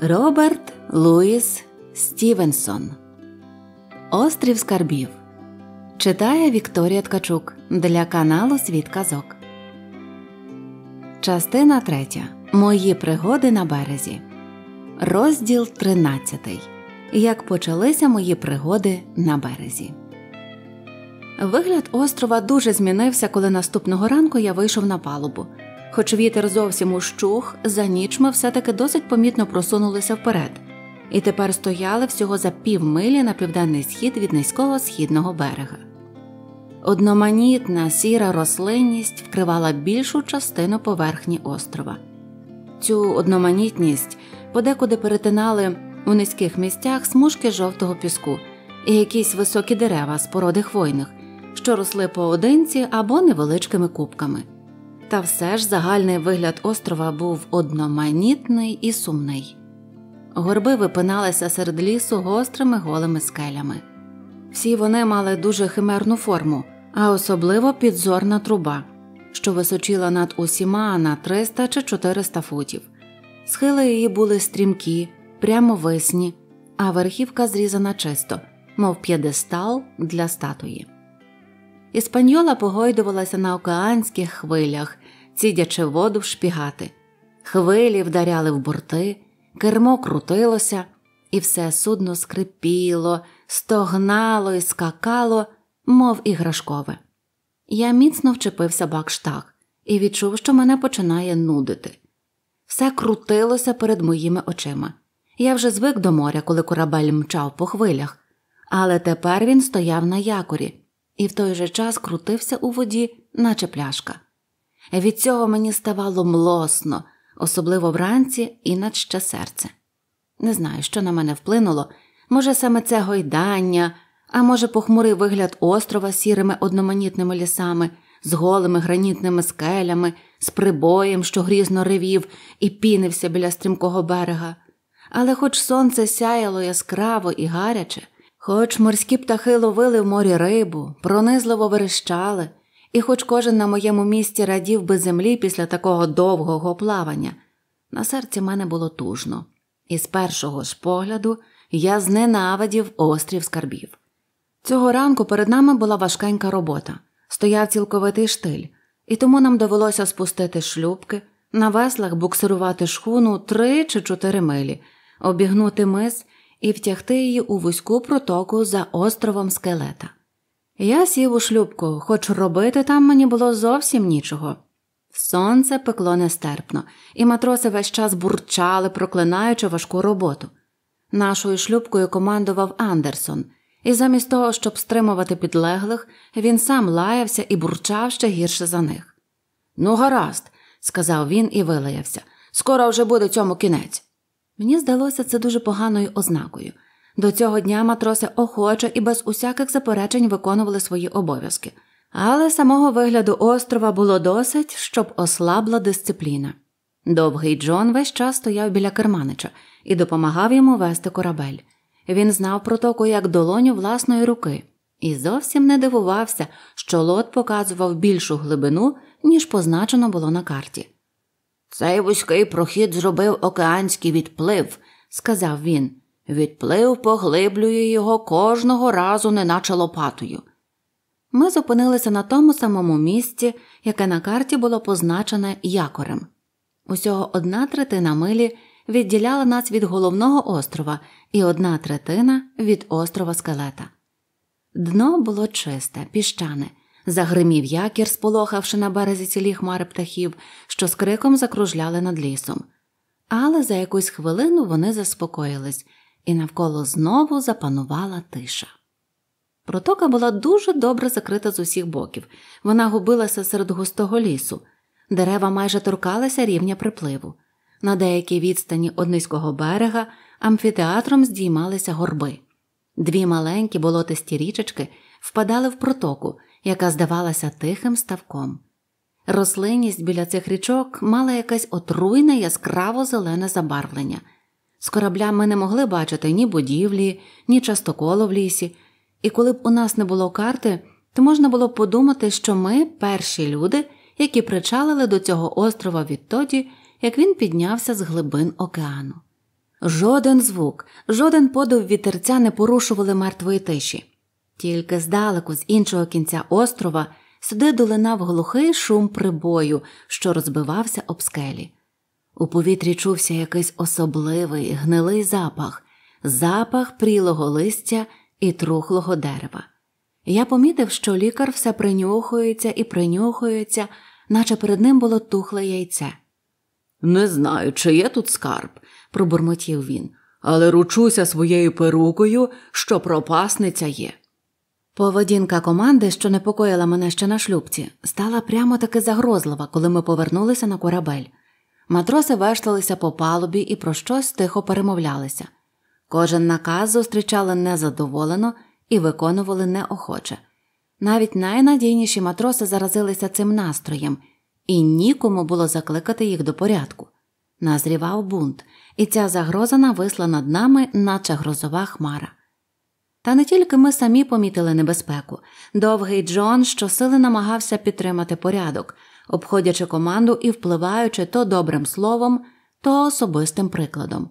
Роберт Луїс Стівенсон. Острів Скарбів. Читає Вікторія Ткачук для каналу Світ Казок. Частина ТРЕТЯ. Мої пригоди на березі. Розділ 13. Як почалися мої пригоди на березі. Вигляд острова дуже змінився, коли наступного ранку я вийшов на палубу. Хоч вітер зовсім ущух, за ніч ми все таки досить помітно просунулися вперед, і тепер стояли всього за півмилі на південний схід від низького східного берега. Одноманітна сіра рослинність вкривала більшу частину поверхні острова. Цю одноманітність подекуди перетинали у низьких місцях смужки жовтого піску і якісь високі дерева з породи хвойних, що росли поодинці або невеличкими кубками. Та все ж загальний вигляд острова був одноманітний і сумний. Горби випиналися серед лісу гострими голими скелями. Всі вони мали дуже химерну форму, а особливо підзорна труба, що височіла над усіма на 300 чи 400 футів. Схили її були стрімкі, прямовисні, а верхівка зрізана чисто, мов п'єдестал для статуї. Іспаньола погойдувалася на океанських хвилях, цідячи воду в шпігати. Хвилі вдаряли в борти, кермо крутилося, і все судно скрипіло, стогнало і скакало, мов іграшкове. Я міцно вчепився бакштаг і відчув, що мене починає нудити. Все крутилося перед моїми очима. Я вже звик до моря, коли корабель мчав по хвилях, але тепер він стояв на якорі і в той же час крутився у воді, наче пляшка. Від цього мені ставало млосно, особливо вранці і надще серце. Не знаю, що на мене вплинуло, може, саме це гойдання, а може, похмурий вигляд острова з сірими одноманітними лісами, з голими гранітними скелями, з прибоєм, що грізно ревів і пінився біля стрімкого берега. Але хоч сонце сяяло яскраво і гаряче, хоч морські птахи ловили в морі рибу, пронизливо верещали, і хоч кожен на моєму місці радів би землі після такого довгого плавання, на серці мене було тужно, і з першого ж погляду я зненавидів острів скарбів. Цього ранку перед нами була важкенька робота, стояв цілковитий штиль, і тому нам довелося спустити шлюбки, на веслах буксирувати шхуну три чи чотири милі, обігнути мис і втягти її у вузьку протоку за островом скелета. Я сів у шлюбку, хоч робити там мені було зовсім нічого. Сонце пекло нестерпно, і матроси весь час бурчали, проклинаючи важку роботу. Нашою шлюбкою командував Андерсон, і замість того, щоб стримувати підлеглих, він сам лаявся і бурчав ще гірше за них. Ну, гаразд, сказав він і вилаявся. Скоро вже буде цьому кінець. Мені здалося це дуже поганою ознакою. До цього дня матроси охоче і без усяких заперечень виконували свої обов'язки, але самого вигляду острова було досить, щоб ослабла дисципліна. Довгий Джон весь час стояв біля керманича і допомагав йому вести корабель. Він знав протоку як долоню власної руки і зовсім не дивувався, що лот показував більшу глибину, ніж позначено було на карті. Цей вузький прохід зробив океанський відплив, сказав він. Відплив поглиблює його кожного разу, неначе лопатою. Ми зупинилися на тому самому місці, яке на карті було позначене якорем. Усього одна третина милі відділяла нас від головного острова і одна третина від острова скелета. Дно було чисте, піщане, загримів якір, сполохавши на березі цілі хмари птахів, що з криком закружляли над лісом. Але за якусь хвилину вони заспокоїлись і навколо знову запанувала тиша. Протока була дуже добре закрита з усіх боків, вона губилася серед густого лісу, дерева майже торкалися рівня припливу. На деякій відстані одниського берега амфітеатром здіймалися горби. Дві маленькі болотисті річечки впадали в протоку, яка здавалася тихим ставком. Рослинність біля цих річок мала якесь отруйне яскраво зелене забарвлення – з корабля ми не могли бачити ні будівлі, ні частоколу в лісі, і коли б у нас не було карти, то можна було б подумати, що ми перші люди, які причалили до цього острова відтоді, як він піднявся з глибин океану. Жоден звук, жоден подув вітерця не порушували мертвої тиші, тільки здалеку, з іншого кінця острова, сюди долинав глухий шум прибою, що розбивався об скелі. У повітрі чувся якийсь особливий гнилий запах, запах прілого листя і трухлого дерева. Я помітив, що лікар все принюхується і принюхується, наче перед ним було тухле яйце. Не знаю, чи є тут скарб, пробурмотів він, але ручуся своєю перукою, що пропасниця є. Поведінка команди, що непокоїла мене ще на шлюбці, стала прямо таки загрозлива, коли ми повернулися на корабель. Матроси вешталися по палубі і про щось тихо перемовлялися. Кожен наказ зустрічали незадоволено і виконували неохоче. Навіть найнадійніші матроси заразилися цим настроєм, і нікому було закликати їх до порядку. Назрівав бунт, і ця загроза нависла над нами, наче грозова хмара. Та не тільки ми самі помітили небезпеку. Довгий Джон щосили намагався підтримати порядок, обходячи команду і впливаючи то добрим словом, то особистим прикладом.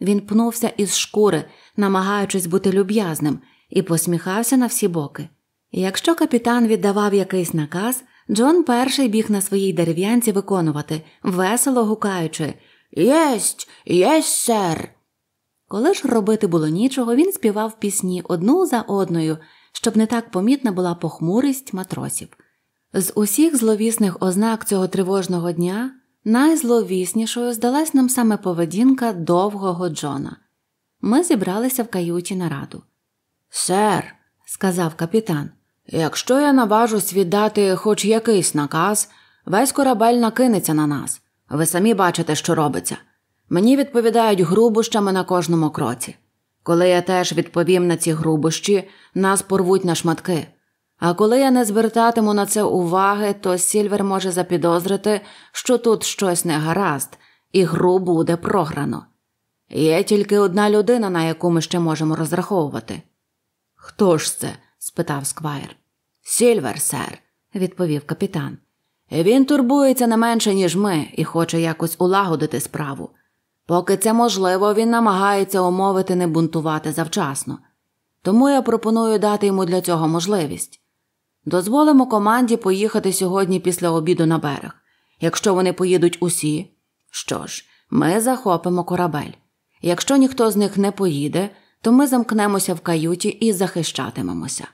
Він пнувся із шкури, намагаючись бути люб'язним, і посміхався на всі боки. Якщо капітан віддавав якийсь наказ, Джон перший біг на своїй дерев'янці виконувати, весело гукаючи Єсть, єсть, сер. Коли ж робити було нічого, він співав пісні одну за одною, щоб не так помітна була похмурість матросів. З усіх зловісних ознак цього тривожного дня найзловіснішою здалась нам саме поведінка довгого Джона. Ми зібралися в каюті на раду. Сер, сказав капітан, якщо я наважусь віддати хоч якийсь наказ, весь корабель накинеться на нас. Ви самі бачите, що робиться. Мені відповідають грубощами на кожному кроці. Коли я теж відповім на ці грубощі, нас порвуть на шматки. А коли я не звертатиму на це уваги, то Сільвер може запідозрити, що тут щось не гаразд, і гру буде програно. Є тільки одна людина, на яку ми ще можемо розраховувати. Хто ж це? спитав сквайр. Сільвер, сер, відповів капітан. Він турбується не менше, ніж ми, і хоче якось улагодити справу. Поки це можливо, він намагається умовити не бунтувати завчасно. Тому я пропоную дати йому для цього можливість. Дозволимо команді поїхати сьогодні після обіду на берег. Якщо вони поїдуть усі, що ж, ми захопимо корабель. Якщо ніхто з них не поїде, то ми замкнемося в каюті і захищатимемося.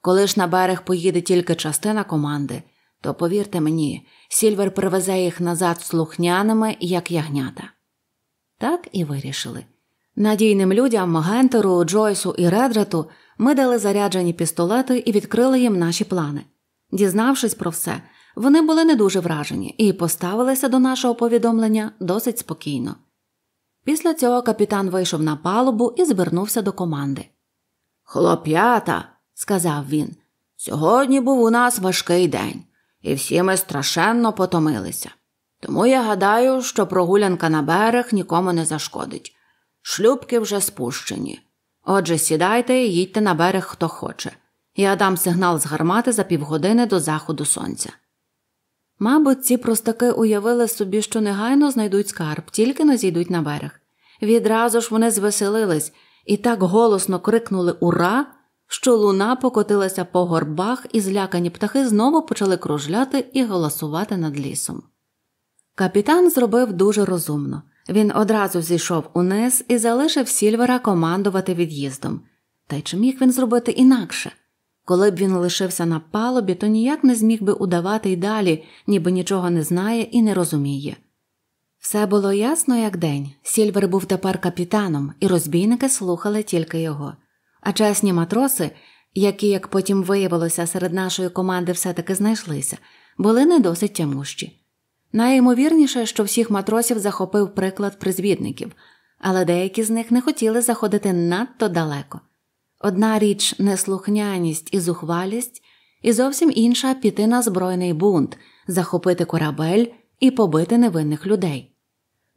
Коли ж на берег поїде тільки частина команди, то повірте мені, Сільвер привезе їх назад слухняними, як ягнята. Так і вирішили. Надійним людям Гентеру, Джойсу і Редрету ми дали заряджені пістолети і відкрили їм наші плани. Дізнавшись про все, вони були не дуже вражені і поставилися до нашого повідомлення досить спокійно. Після цього капітан вийшов на палубу і звернувся до команди. Хлоп'ята, сказав він, сьогодні був у нас важкий день, і всі ми страшенно потомилися. Тому я гадаю, що прогулянка на берег нікому не зашкодить. Шлюбки вже спущені. Отже, сідайте і їдьте на берег хто хоче. Я дам сигнал з гармати за півгодини до заходу сонця. Мабуть, ці простаки уявили собі, що негайно знайдуть скарб, тільки не зійдуть на берег. Відразу ж вони звеселились і так голосно крикнули Ура! що луна покотилася по горбах, і злякані птахи знову почали кружляти і голосувати над лісом. Капітан зробив дуже розумно. Він одразу зійшов униз і залишив Сільвера командувати від'їздом. Та й чи міг він зробити інакше? Коли б він лишився на палубі, то ніяк не зміг би удавати й далі, ніби нічого не знає і не розуміє. Все було ясно, як день. Сільвер був тепер капітаном, і розбійники слухали тільки його. А чесні матроси, які, як потім виявилося, серед нашої команди все таки знайшлися, були не досить тямущі. Найімовірніше, що всіх матросів захопив приклад призвідників, але деякі з них не хотіли заходити надто далеко. Одна річ неслухняність і зухвалість, і зовсім інша піти на збройний бунт, захопити корабель і побити невинних людей.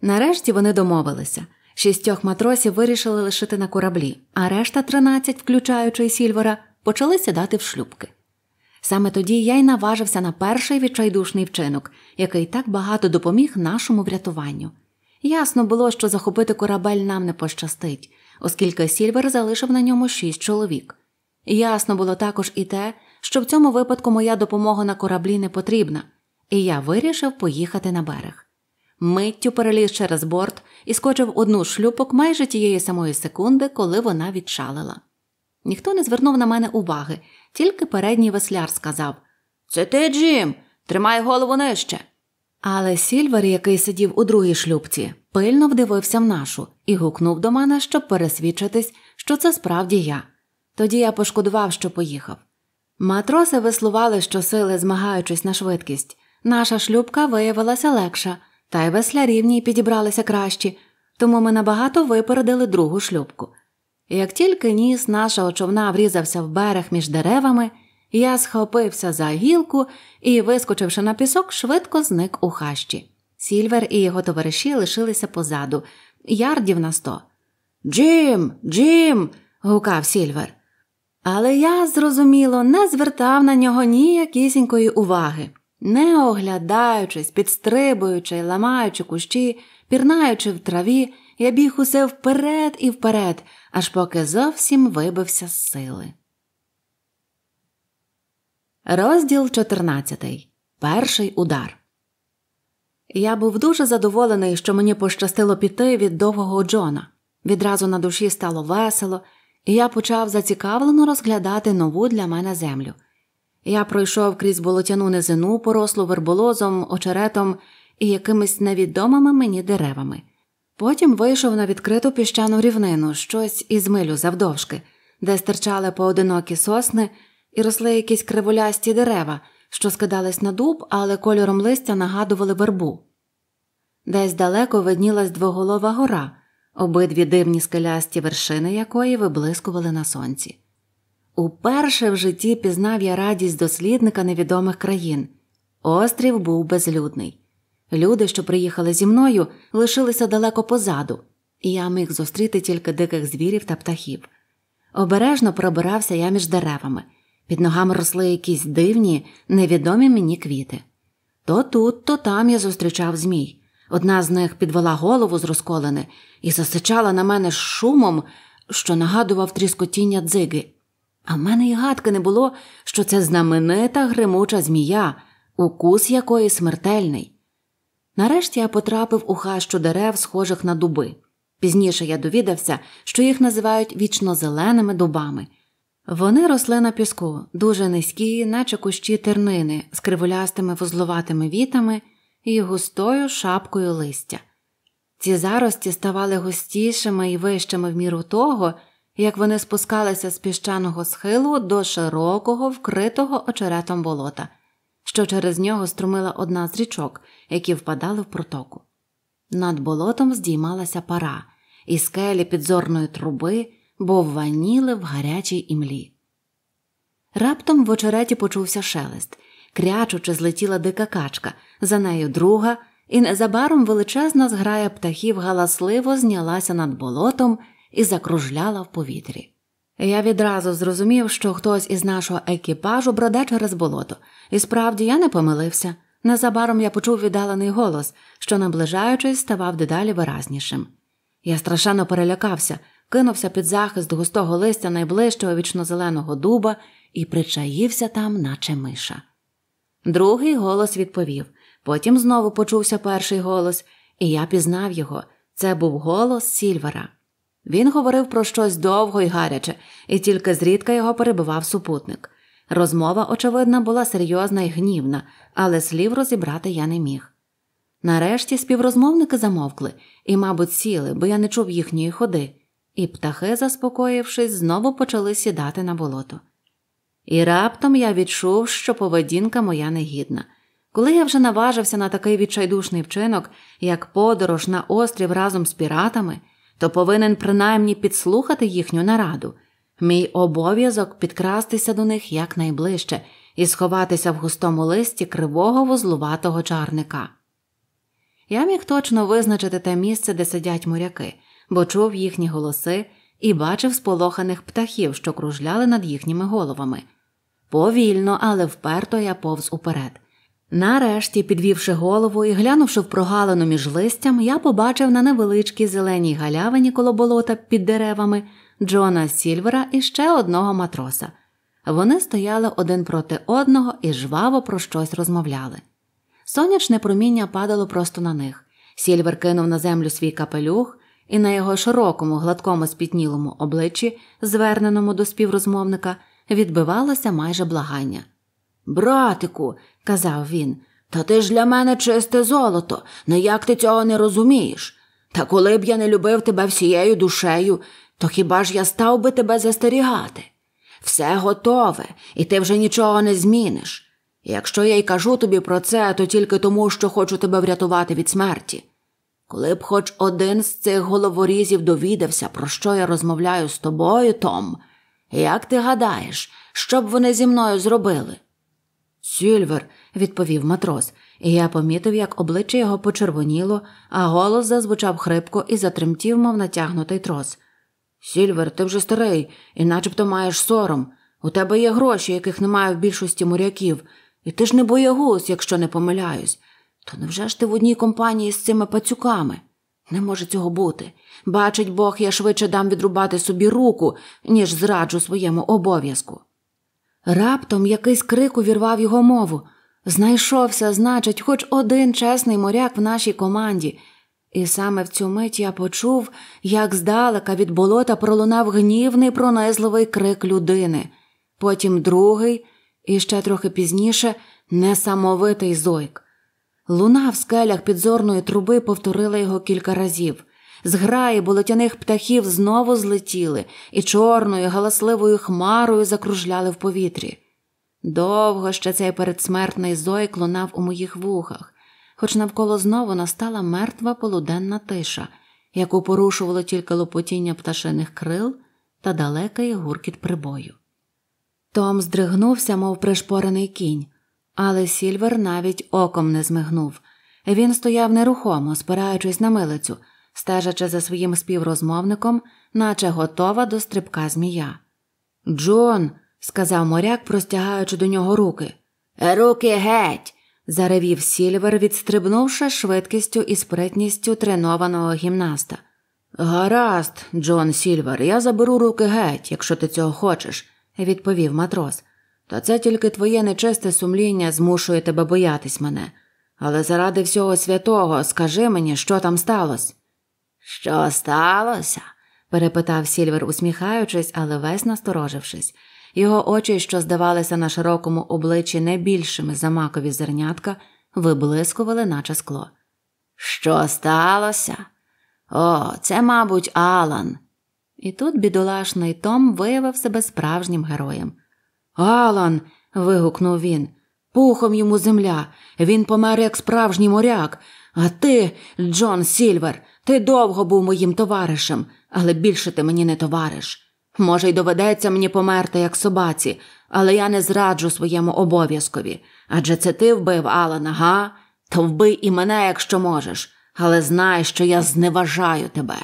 Нарешті вони домовилися шістьох матросів вирішили лишити на кораблі, а решта тринадцять, включаючи й Сільвера, почали сідати в шлюбки. Саме тоді я й наважився на перший відчайдушний вчинок, який так багато допоміг нашому врятуванню. Ясно було, що захопити корабель нам не пощастить, оскільки Сільвер залишив на ньому шість чоловік. Ясно було також і те, що в цьому випадку моя допомога на кораблі не потрібна, і я вирішив поїхати на берег. Миттю переліз через борт і скочив одну шлюпок майже тієї самої секунди, коли вона відчалила. Ніхто не звернув на мене уваги, тільки передній весляр сказав Це ти, Джим, тримай голову нижче. Але Сільвер, який сидів у другій шлюбці, пильно вдивився в нашу і гукнув до мене, щоб пересвідчитись, що це справді я. Тоді я пошкодував, що поїхав. Матроси веслували щосили, змагаючись на швидкість. Наша шлюбка виявилася легша, та й веслярі підібралися кращі, тому ми набагато випередили другу шлюбку. Як тільки ніс нашого човна врізався в берег між деревами, я схопився за гілку і, вискочивши на пісок, швидко зник у хащі. Сільвер і його товариші лишилися позаду, ярдів на сто. Джим, Джим. гукав Сільвер. Але я, зрозуміло, не звертав на нього ніякісінької уваги. Не оглядаючись, підстрибуючи, ламаючи кущі, пірнаючи в траві, я біг усе вперед і вперед, аж поки зовсім вибився з сили. Розділ 14. Перший удар. Я був дуже задоволений, що мені пощастило піти від довгого Джона. Відразу на душі стало весело, і я почав зацікавлено розглядати нову для мене землю. Я пройшов крізь болотяну низину, порослу верболозом, очеретом і якимись невідомими мені деревами. Потім вийшов на відкриту піщану рівнину, щось із милю завдовжки, де стирчали поодинокі сосни і росли якісь криволясті дерева, що скидались на дуб, але кольором листя нагадували вербу. Десь далеко виднілась двоголова гора, обидві дивні скелясті вершини якої виблискували на сонці. Уперше в житті пізнав я радість дослідника невідомих країн. Острів був безлюдний. Люди, що приїхали зі мною, лишилися далеко позаду, і я міг зустріти тільки диких звірів та птахів. Обережно пробирався я між деревами, під ногами росли якісь дивні, невідомі мені квіти. То тут, то там я зустрічав змій. Одна з них підвела голову з розколини і засичала на мене шумом, що нагадував тріскотіння дзиги. А в мене й гадки не було, що це знаменита гримуча змія, укус якої смертельний. Нарешті я потрапив у хащу дерев, схожих на дуби. Пізніше я довідався, що їх називають вічнозеленими дубами. Вони росли на піску, дуже низькі, наче кущі тернини, з кривулястими вузловатими вітами і густою шапкою листя. Ці зарості ставали густішими і вищими в міру того, як вони спускалися з піщаного схилу до широкого, вкритого очеретом болота, що через нього струмила одна з річок, які впадали в протоку. Над болотом здіймалася пара, і скелі підзорної труби бовваніли в гарячій імлі. Раптом в очереті почувся шелест, крячучи злетіла дика качка, за нею друга, і незабаром величезна зграя птахів галасливо знялася над болотом і закружляла в повітрі. Я відразу зрозумів, що хтось із нашого екіпажу броде через болото, і справді я не помилився. Незабаром я почув віддалений голос, що, наближаючись, ставав дедалі виразнішим. Я страшенно перелякався, кинувся під захист густого листя найближчого вічнозеленого дуба і причаївся там, наче миша. Другий голос відповів, потім знову почувся перший голос, і я пізнав його це був голос Сільвера. Він говорив про щось довго і гаряче, і тільки зрідка його перебивав супутник. Розмова, очевидно, була серйозна і гнівна, але слів розібрати я не міг. Нарешті співрозмовники замовкли і, мабуть, сіли, бо я не чув їхньої ходи, і птахи, заспокоївшись, знову почали сідати на болото. І раптом я відчув, що поведінка моя негідна. Коли я вже наважився на такий відчайдушний вчинок, як подорож на острів разом з піратами, то повинен принаймні підслухати їхню нараду. Мій обов'язок підкрастися до них якнайближче і сховатися в густому листі кривого вузлуватого чарника. Я міг точно визначити те місце, де сидять моряки, бо чув їхні голоси і бачив сполоханих птахів, що кружляли над їхніми головами. Повільно, але вперто я повз уперед. Нарешті, підвівши голову і глянувши в прогалину між листям, я побачив на невеличкій зеленій галявині коло болота під деревами Джона Сільвера і ще одного матроса. Вони стояли один проти одного і жваво про щось розмовляли. Сонячне проміння падало просто на них. Сільвер кинув на землю свій капелюх, і на його широкому, гладкому, спітнілому обличчі, зверненому до співрозмовника, відбивалося майже благання. Братику, казав він, та ти ж для мене чисте золото. Ну як ти цього не розумієш? Та коли б я не любив тебе всією душею, то хіба ж я став би тебе застерігати? Все готове, і ти вже нічого не зміниш. якщо я й кажу тобі про це, то тільки тому, що хочу тебе врятувати від смерті. Коли б хоч один з цих головорізів довідався, про що я розмовляю з тобою, Том, як ти гадаєш, що б вони зі мною зробили? Сільвер, відповів матрос, і я помітив, як обличчя його почервоніло, а голос зазвучав хрипко і затремтів, мов натягнутий трос. Сільвер, ти вже старий і начебто маєш сором. У тебе є гроші, яких немає в більшості моряків, і ти ж не боягуз, якщо не помиляюсь. То невже ж ти в одній компанії з цими пацюками? Не може цього бути. Бачить Бог, я швидше дам відрубати собі руку, ніж зраджу своєму обов'язку. Раптом якийсь крик увірвав його мову. Знайшовся, значить, хоч один чесний моряк в нашій команді. І саме в цю мить я почув, як здалека від болота пролунав гнівний пронизливий крик людини, потім другий, і ще трохи пізніше несамовитий зойк. Луна в скелях підзорної труби повторила його кілька разів. Зграї болотяних птахів знову злетіли і чорною галасливою хмарою закружляли в повітрі. Довго ще цей передсмертний зойк лунав у моїх вухах хоч навколо знову настала мертва полуденна тиша, яку порушувало тільки лопотіння пташиних крил та далекий гуркіт прибою. Том здригнувся, мов пришпорений кінь, але Сільвер навіть оком не змигнув. Він стояв нерухомо, спираючись на милицю, стежачи за своїм співрозмовником, наче готова до стрибка змія. Джон, сказав моряк, простягаючи до нього руки. Руки геть заревів Сільвер, відстрибнувши швидкістю і спритністю тренованого гімнаста. Гаразд, Джон Сільвер, я заберу руки геть, якщо ти цього хочеш, відповів матрос. Та це тільки твоє нечисте сумління змушує тебе боятись мене. Але заради всього святого скажи мені, що там сталося. Що сталося? перепитав Сільвер, усміхаючись, але весь насторожившись. Його очі, що здавалися на широкому обличчі не більшими за макові зернятка, виблискували, наче скло. Що сталося? О, це, мабуть, Алан. І тут бідолашний Том виявив себе справжнім героєм. Алан. вигукнув він. Пухом йому земля. Він помер як справжній моряк. А ти, Джон Сільвер, ти довго був моїм товаришем, але більше ти мені не товариш. Може, й доведеться мені померти як собаці, але я не зраджу своєму обов'язкові. Адже це ти вбив Алана, га? То вбий і мене, якщо можеш, але знай, що я зневажаю тебе.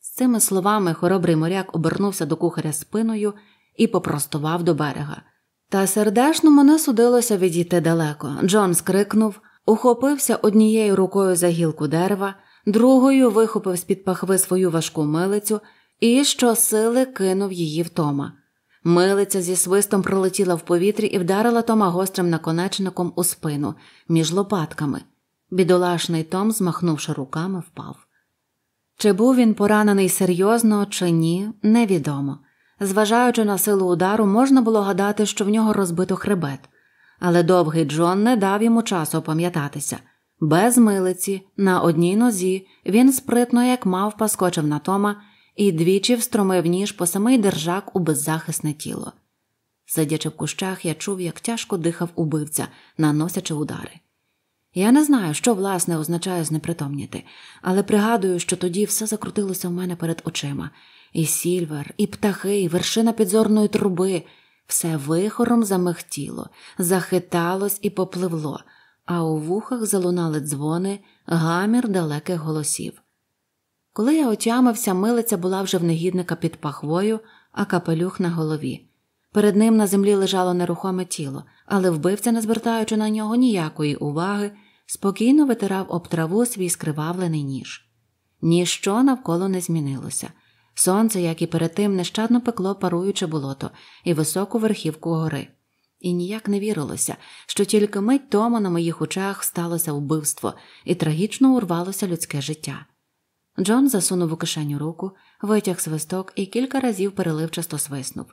З цими словами хоробрий моряк обернувся до кухаря спиною і попростував до берега. Та сердешно мене судилося відійти далеко. Джон скрикнув, ухопився однією рукою за гілку дерева, другою вихопив з під пахви свою важку милицю і щосили кинув її в Тома. Милиця зі свистом пролетіла в повітрі і вдарила Тома гострим наконечником у спину між лопатками. Бідолашний Том, змахнувши руками, впав. Чи був він поранений серйозно, чи ні, невідомо. Зважаючи на силу удару, можна було гадати, що в нього розбито хребет, але довгий Джон не дав йому часу пам'ятатися. Без милиці, на одній нозі, він спритно, як мавпа, скочив на Тома і двічі встромив ніж по самий держак у беззахисне тіло. Сидячи в кущах, я чув, як тяжко дихав убивця, наносячи удари. Я не знаю, що власне означає знепритомніти, але пригадую, що тоді все закрутилося в мене перед очима і сільвер, і птахи, і вершина підзорної труби, все вихором замихтіло, захиталось і попливло, а у вухах залунали дзвони, гамір далеких голосів. Коли я отямився, милиця була вже в негідника під пахвою, а капелюх на голові. Перед ним на землі лежало нерухоме тіло, але вбивця, не звертаючи на нього ніякої уваги, спокійно витирав об траву свій скривавлений ніж. Ніщо навколо не змінилося. Сонце, як і перед тим, нещадно пекло паруюче болото і високу верхівку гори. І ніяк не вірилося, що тільки мить тому на моїх очах сталося вбивство і трагічно урвалося людське життя. Джон засунув у кишеню руку, витяг свисток і кілька разів переливчасто свиснув.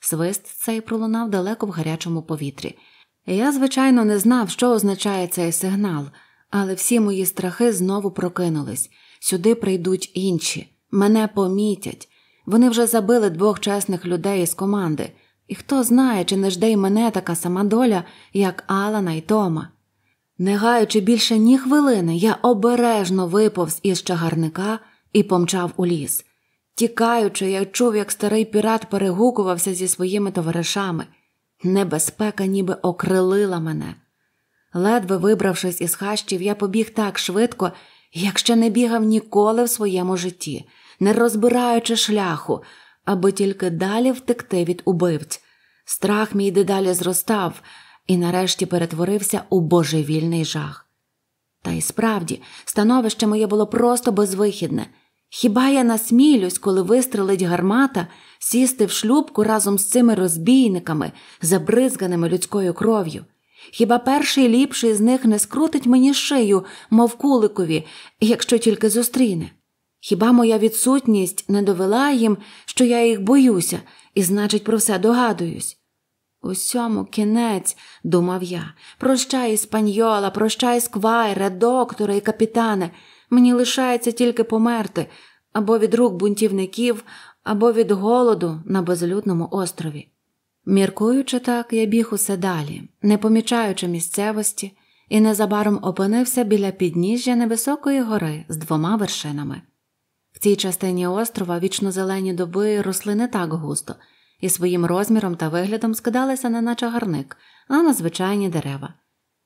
Свист цей пролунав далеко в гарячому повітрі. Я, звичайно, не знав, що означає цей сигнал, але всі мої страхи знову прокинулись. Сюди прийдуть інші, мене помітять. Вони вже забили двох чесних людей із команди, і хто знає, чи не жде й мене така сама доля, як Алана й Тома. Не гаючи більше ні хвилини, я обережно виповз із чагарника і помчав у ліс. Тікаючи, я чув, як старий пірат перегукувався зі своїми товаришами. Небезпека ніби окрилила мене. Ледве вибравшись із хащів, я побіг так швидко, як ще не бігав ніколи в своєму житті, не розбираючи шляху, аби тільки далі втекти від убивць. Страх мій дедалі зростав і нарешті перетворився у божевільний жах. Та й справді, становище моє було просто безвихідне. Хіба я насмілюсь, коли вистрелить гармата, сісти в шлюбку разом з цими розбійниками, забризганими людською кров'ю? Хіба перший ліпший з них не скрутить мені шию, мов куликові, якщо тільки зустріне? Хіба моя відсутність не довела їм, що я їх боюся, і, значить, про все догадуюсь? Усьому кінець, думав я, прощай іспаньола, прощай сквайре, доктора і капітане. Мені лишається тільки померти або від рук бунтівників, або від голоду на безлюдному острові. Міркуючи так, я біг усе далі, не помічаючи місцевості, і незабаром опинився біля підніжжя невисокої гори з двома вершинами. В цій частині острова вічно зелені доби росли не так густо і своїм розміром та виглядом скидалися не наче гарник, а на звичайні дерева.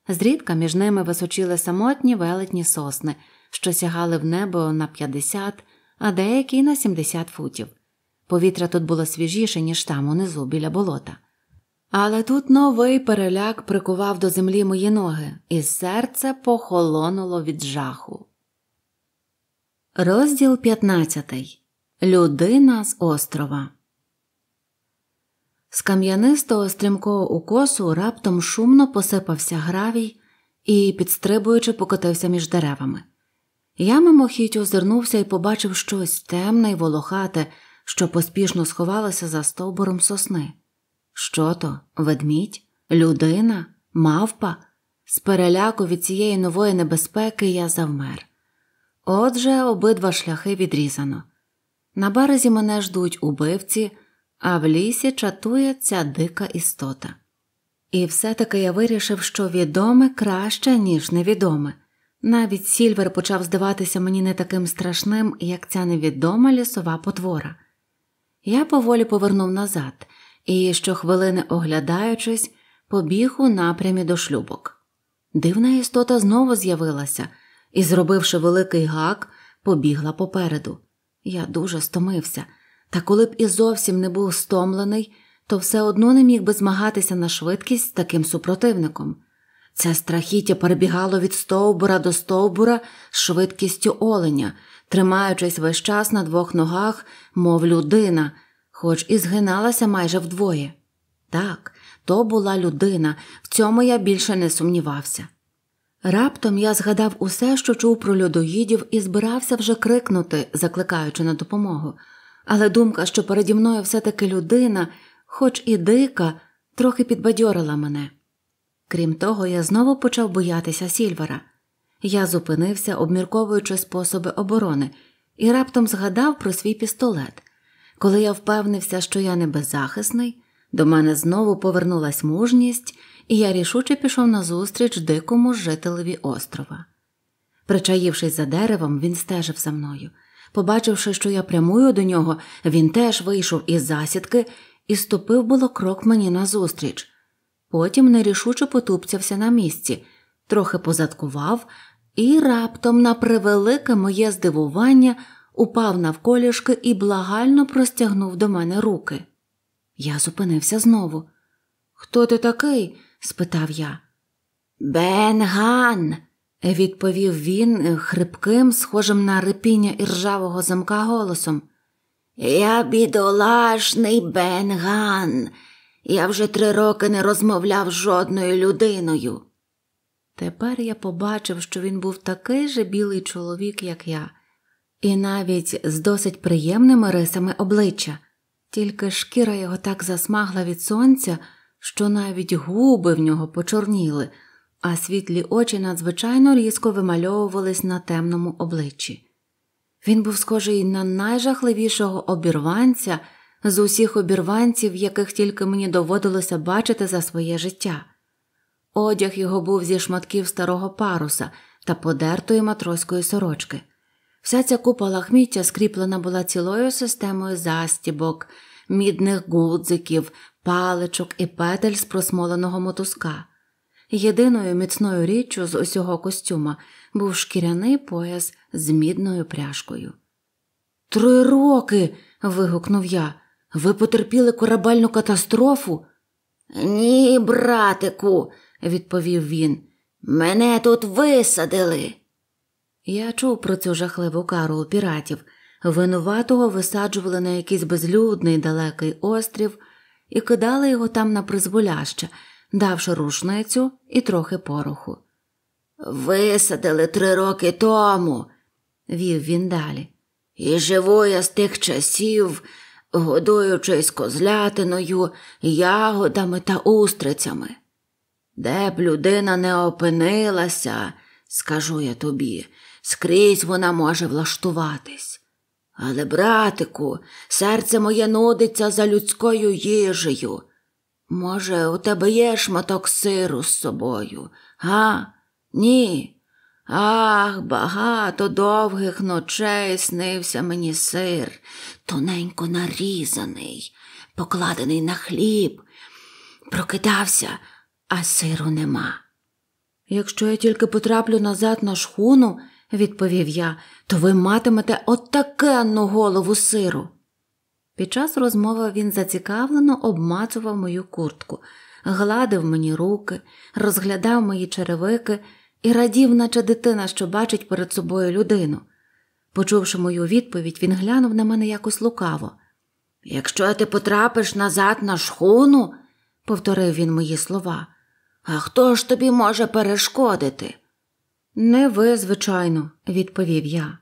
Зрідка між ними височили самотні велетні сосни, що сягали в небо на 50, а деякі й на 70 футів. Повітря тут було свіжіше, ніж там унизу біля болота. Але тут новий переляк прикував до землі мої ноги, і серце похолонуло від жаху. Розділ 15. Людина з острова. З кам'янистого стрімкого укосу раптом шумно посипався гравій і, підстрибуючи, покотився між деревами. Я мимохідь озирнувся і побачив щось темне й волохате, що поспішно сховалося за стовбуром сосни. Що то, ведмідь, людина, мавпа? З переляку від цієї нової небезпеки я завмер. Отже, обидва шляхи відрізано. На березі мене ждуть убивці а в лісі чатує ця дика істота. І все-таки я вирішив, що відоме краще, ніж невідоме. Навіть Сільвер почав здаватися мені не таким страшним, як ця невідома лісова потвора. Я поволі повернув назад і, щохвилини оглядаючись, побіг у напрямі до шлюбок. Дивна істота знову з'явилася і, зробивши великий гак, побігла попереду. Я дуже стомився. Та коли б і зовсім не був стомлений, то все одно не міг би змагатися на швидкість з таким супротивником. Це страхіття перебігало від стовбура до стовбура з швидкістю оленя, тримаючись весь час на двох ногах, мов людина, хоч і згиналася майже вдвоє. Так, то була людина, в цьому я більше не сумнівався. Раптом я згадав усе, що чув про людоїдів, і збирався вже крикнути, закликаючи на допомогу але думка, що переді мною все таки людина, хоч і дика, трохи підбадьорила мене. Крім того, я знову почав боятися Сільвера. Я зупинився, обмірковуючи способи оборони, і раптом згадав про свій пістолет. Коли я впевнився, що я не беззахисний, до мене знову повернулась мужність, і я рішуче пішов назустріч дикому жителеві острова. Причаївшись за деревом, він стежив за мною. Побачивши, що я прямую до нього, він теж вийшов із засідки і ступив було крок мені назустріч. Потім нерішуче потупцявся на місці, трохи позадкував і раптом, на превелике моє здивування, упав навколішки і благально простягнув до мене руки. Я зупинився знову. Хто ти такий? спитав я. Бенган відповів він е, хрипким, схожим на репіння іржавого замка голосом. Я бідолашний Бенган. Я вже три роки не розмовляв з жодною людиною. Тепер я побачив, що він був такий же білий чоловік, як я, і навіть з досить приємними рисами обличчя, тільки шкіра його так засмагла від сонця, що навіть губи в нього почорніли а світлі очі надзвичайно різко вимальовувались на темному обличчі. Він був схожий на найжахливішого обірванця з усіх обірванців, яких тільки мені доводилося бачити за своє життя. Одяг його був зі шматків старого паруса та подертої матроської сорочки. Вся ця купа лахміття скріплена була цілою системою застібок, мідних гудзиків, паличок і петель з просмоленого мотузка. Єдиною міцною річчю з усього костюма був шкіряний пояс з мідною пряжкою. Три роки. вигукнув я. Ви потерпіли корабельну катастрофу? Ні, братику, відповів він. Мене тут висадили. Я чув про цю жахливу кару у піратів. Винуватого висаджували на якийсь безлюдний далекий острів і кидали його там на призволяще – давши рушницю і трохи пороху. Висадили три роки тому, вів він далі. І живу я з тих часів, годуючись козлятиною, ягодами та устрицями. Де б людина не опинилася, скажу я тобі, скрізь вона може влаштуватись. Але, братику, серце моє нудиться за людською їжею. Може, у тебе є шматок сиру з собою? Га? Ні? Ах, багато довгих ночей снився мені сир, тоненько нарізаний, покладений на хліб. Прокидався, а сиру нема. Якщо я тільки потраплю назад на шхуну, відповів я, то ви матимете отакенну голову сиру. Під час розмови він зацікавлено обмацував мою куртку, гладив мені руки, розглядав мої черевики і радів, наче дитина, що бачить перед собою людину. Почувши мою відповідь, він глянув на мене якось лукаво. Якщо ти потрапиш назад на шхуну, повторив він мої слова, а хто ж тобі може перешкодити? Не ви, звичайно, відповів я.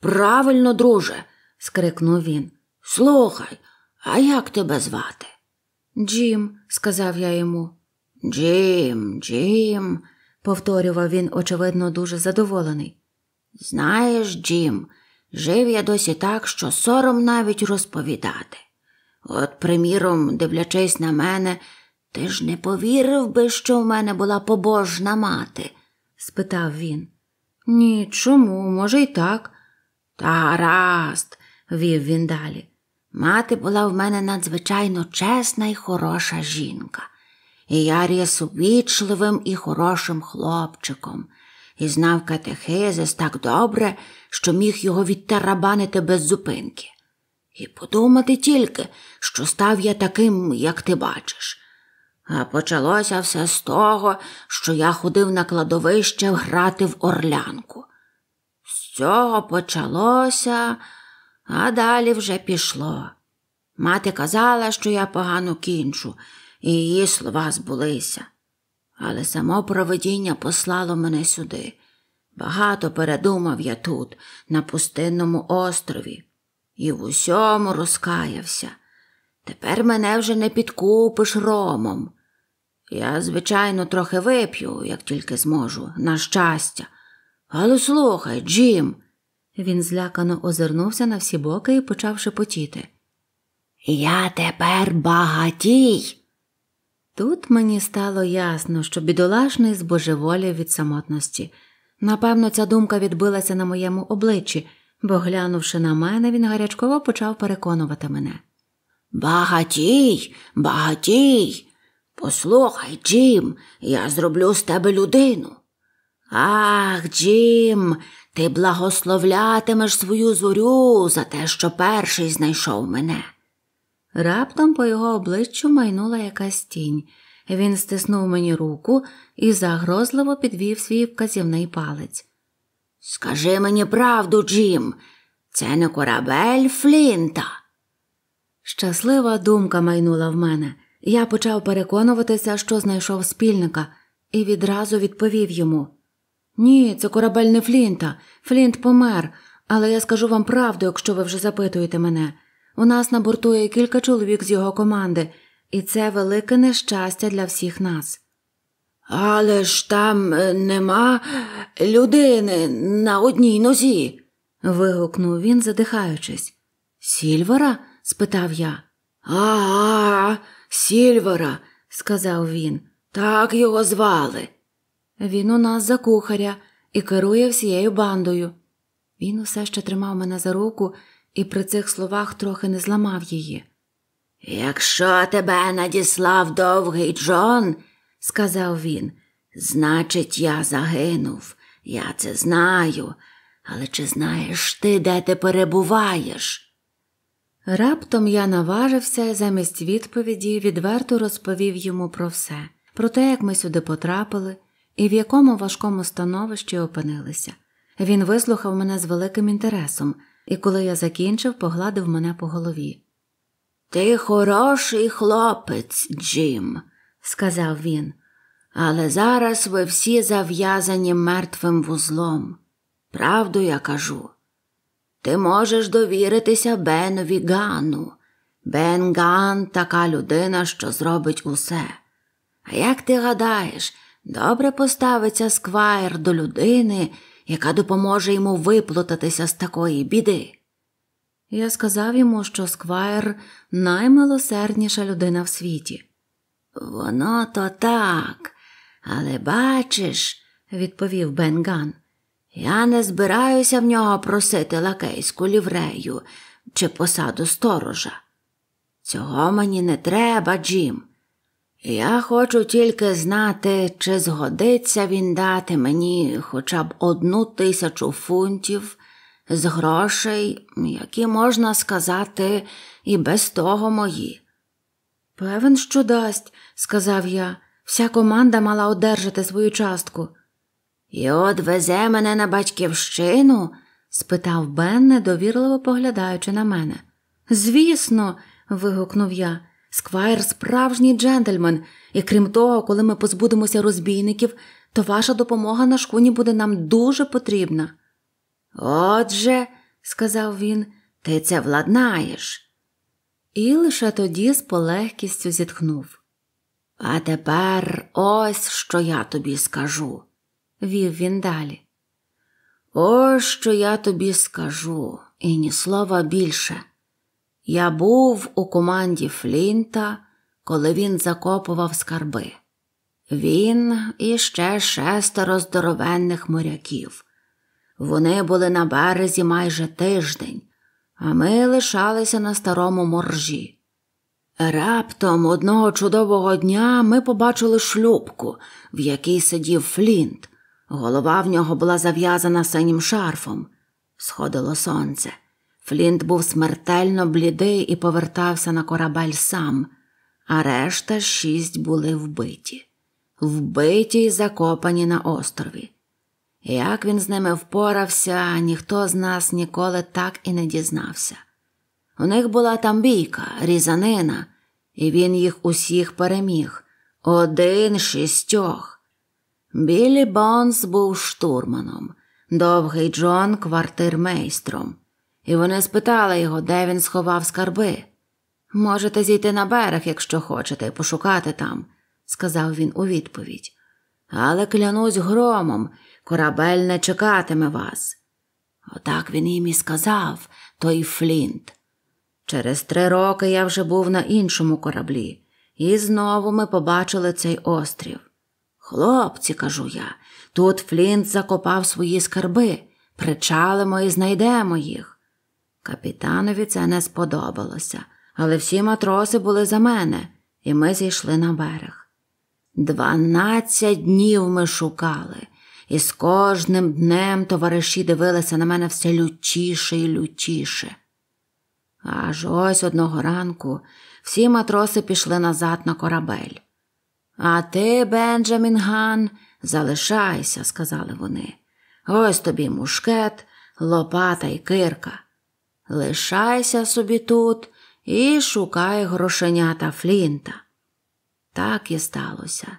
Правильно, друже, скрикнув він. Слухай, а як тебе звати? Джим, сказав я йому. Джим, Джим, повторював він, очевидно, дуже задоволений. Знаєш, Джим, жив я досі так, що сором навіть розповідати. От, приміром, дивлячись на мене, ти ж не повірив би, що в мене була побожна мати? спитав він. Ні, чому, може, й так. Та гаразд, вів він далі. Мати була в мене надзвичайно чесна і хороша жінка, і я ріс увічливим і хорошим хлопчиком, і знав катехизис так добре, що міг його відтарабанити без зупинки. І подумати тільки, що став я таким, як ти бачиш. А почалося все з того, що я ходив на кладовище грати в орлянку. З цього почалося а далі вже пішло. Мати казала, що я погано кінчу, і її слова збулися. Але само проведіння послало мене сюди. Багато передумав я тут, на пустинному острові, і в усьому розкаявся. Тепер мене вже не підкупиш ромом. Я, звичайно, трохи вип'ю, як тільки зможу, на щастя. Але слухай, Джим, він злякано озирнувся на всі боки і почав шепотіти. Я тепер багатій. Тут мені стало ясно, що бідолашний збожеволів від самотності. Напевно, ця думка відбилася на моєму обличчі, бо, глянувши на мене, він гарячково почав переконувати мене. Багатій, багатій. Послухай, Джим, я зроблю з тебе людину. Ах, Джим, ти благословлятимеш свою зорю за те, що перший знайшов мене. Раптом по його обличчю майнула якась тінь. Він стиснув мені руку і загрозливо підвів свій вказівний палець. Скажи мені правду, Джим, це не корабель Флінта. Щаслива думка майнула в мене. Я почав переконуватися, що знайшов спільника, і відразу відповів йому ні, це корабель не Флінта. Флінт помер, але я скажу вам правду, якщо ви вже запитуєте мене. У нас на борту є кілька чоловік з його команди, і це велике нещастя для всіх нас. Але ж там е, нема людини на одній нозі. вигукнув він, задихаючись. Сільвера? спитав я. А, Сільвера, сказав він. Так його звали. Він у нас за кухаря і керує всією бандою. Він усе ще тримав мене за руку і при цих словах трохи не зламав її. Якщо тебе надіслав довгий Джон, сказав він, значить, я загинув, я це знаю, але чи знаєш ти, де ти перебуваєш? Раптом я наважився замість відповіді відверто розповів йому про все, про те, як ми сюди потрапили, і в якому важкому становищі опинилися. Він вислухав мене з великим інтересом, і коли я закінчив, погладив мене по голові. Ти хороший хлопець, Джим, сказав він, але зараз ви всі зав'язані мертвим вузлом. Правду я кажу. Ти можеш довіритися Бенові Гану. Бен Ган така людина, що зробить усе. А як ти гадаєш, добре поставиться сквайр до людини, яка допоможе йому виплутатися з такої біди. Я сказав йому, що сквайр наймилосердніша людина в світі. Воно то так, але бачиш, відповів Бенган, я не збираюся в нього просити лакейську ліврею чи посаду сторожа. Цього мені не треба, Джим. Я хочу тільки знати, чи згодиться він дати мені хоча б одну тисячу фунтів з грошей, які, можна сказати, і без того мої. Певен, що дасть, сказав я, вся команда мала одержати свою частку. І от везе мене на батьківщину? спитав Бен, недовірливо поглядаючи на мене. Звісно, вигукнув я. Сквайр справжній джентльмен, і крім того, коли ми позбудемося розбійників, то ваша допомога на шкуні буде нам дуже потрібна. Отже, сказав він, ти це владнаєш. І лише тоді з полегкістю зітхнув. А тепер ось що я тобі скажу, вів він далі. Ось що я тобі скажу, і ні слова більше. Я був у команді Флінта, коли він закопував скарби. Він і ще шестеро здоровенних моряків. Вони були на березі майже тиждень, а ми лишалися на старому моржі. Раптом одного чудового дня ми побачили шлюпку, в якій сидів Флінт. Голова в нього була зав'язана синім шарфом. Сходило сонце. Флінт був смертельно блідий і повертався на корабель сам, а решта шість були вбиті, вбиті й закопані на острові. Як він з ними впорався, ніхто з нас ніколи так і не дізнався. У них була там бійка, різанина, і він їх усіх переміг один шістьох. Білі Бонс був штурманом, довгий Джон квартирмейстром і вони спитали його, де він сховав скарби. Можете зійти на берег, якщо хочете, і пошукати там, сказав він у відповідь. Але клянусь громом, корабель не чекатиме вас. Отак він їм і сказав, той Флінт. Через три роки я вже був на іншому кораблі, і знову ми побачили цей острів. Хлопці, кажу я, тут Флінт закопав свої скарби, причалимо і знайдемо їх. Капітанові це не сподобалося, але всі матроси були за мене, і ми зійшли на берег. Дванадцять днів ми шукали, і з кожним днем товариші дивилися на мене все лютіше і лютіше. Аж ось одного ранку всі матроси пішли назад на корабель. А ти, Бенджамін Ган, залишайся, сказали вони. Ось тобі мушкет, лопата і кирка. Лишайся собі тут і шукай грошенята Флінта. Так і сталося.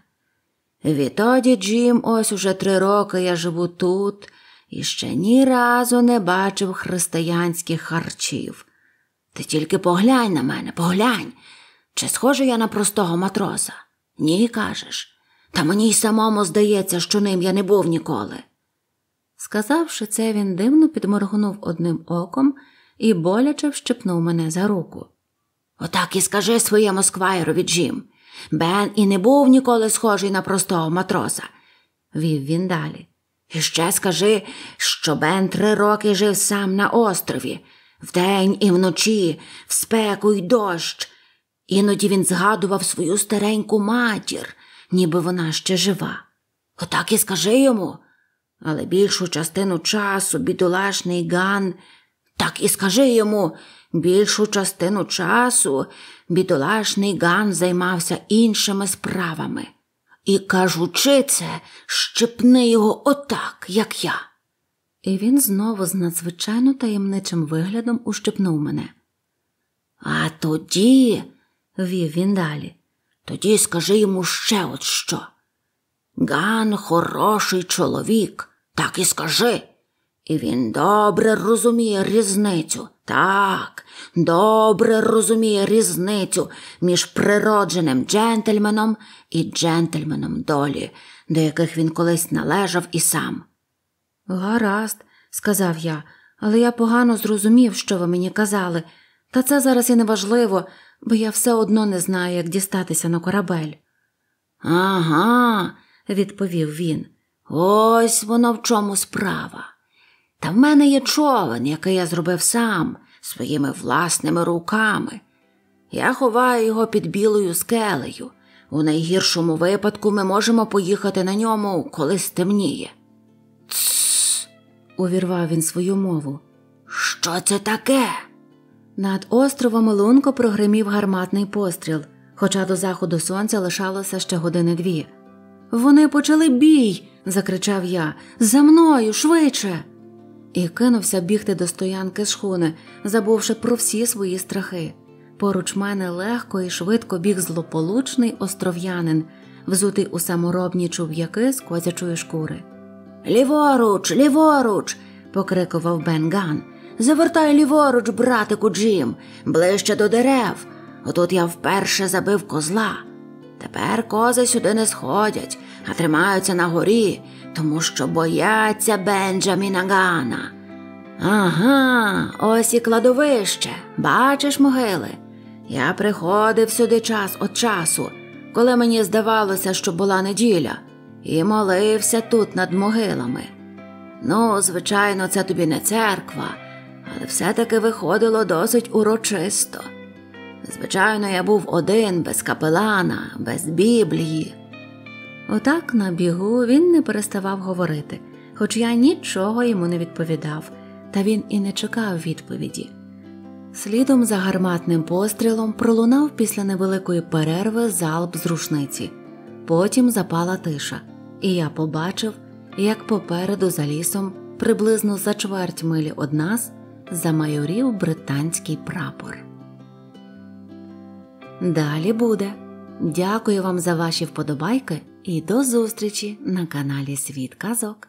Відтоді Джим, ось уже три роки я живу тут і ще ні разу не бачив християнських харчів. Ти тільки поглянь на мене, поглянь. Чи схожу я на простого матроса? Ні, кажеш. Та мені й самому здається, що ним я не був ніколи. Сказавши це, він дивно підморгнув одним оком і боляче вщипнув мене за руку. Отак і скажи своєму сквайрові Джим. Бен і не був ніколи схожий на простого матроса, вів він далі. І ще скажи, що Бен три роки жив сам на острові, вдень і вночі, в спеку й дощ. Іноді він згадував свою стареньку матір, ніби вона ще жива. Отак і скажи йому. Але більшу частину часу бідолашний Ган так і скажи йому більшу частину часу бідолашний Ган займався іншими справами. І, кажучи це, щепни його отак, як я. І він знову з надзвичайно таємничим виглядом ущипнув мене. А тоді, вів він далі, тоді скажи йому ще от що. Ган хороший чоловік, так і скажи. І він добре розуміє різницю, так, добре розуміє різницю між природженим джентльменом і джентльменом долі, до яких він колись належав і сам. Гаразд, сказав я, але я погано зрозумів, що ви мені казали, та це зараз і не важливо, бо я все одно не знаю, як дістатися на корабель. Ага, відповів він. Ось воно в чому справа. Та в мене є човен, який я зробив сам своїми власними руками. Я ховаю його під білою скелею. У найгіршому випадку ми можемо поїхати на ньому, коли стемніє. Тсс. увірвав він свою мову. Що це таке? Над островом лунко прогримів гарматний постріл, хоча до заходу сонця лишалося ще години дві. Вони почали бій, закричав я. За мною швидше і кинувся бігти до стоянки шхуни, забувши про всі свої страхи. Поруч мене легко і швидко біг злополучний остров'янин, взутий у саморобні чуб'яки з козячої шкури. Ліворуч, ліворуч. покрикував Бенган. Завертай ліворуч, братику Джим, ближче до дерев. Отут я вперше забив козла. Тепер кози сюди не сходять, а тримаються на горі, тому що бояться Бенджаміна Гана. Ага, ось і кладовище. Бачиш могили? Я приходив сюди час від часу, коли мені здавалося, що була неділя, і молився тут над могилами. Ну, звичайно, це тобі не церква, але все-таки виходило досить урочисто. Звичайно, я був один без капелана, без Біблії. Отак, на бігу, він не переставав говорити, хоч я нічого йому не відповідав, та він і не чекав відповіді. Слідом за гарматним пострілом пролунав після невеликої перерви залп з рушниці, потім запала тиша, і я побачив, як попереду за лісом, приблизно за чверть милі од нас, замайорів британський прапор. Далі буде. Дякую вам за ваші вподобайки. І до зустрічі на каналі Світ Казок.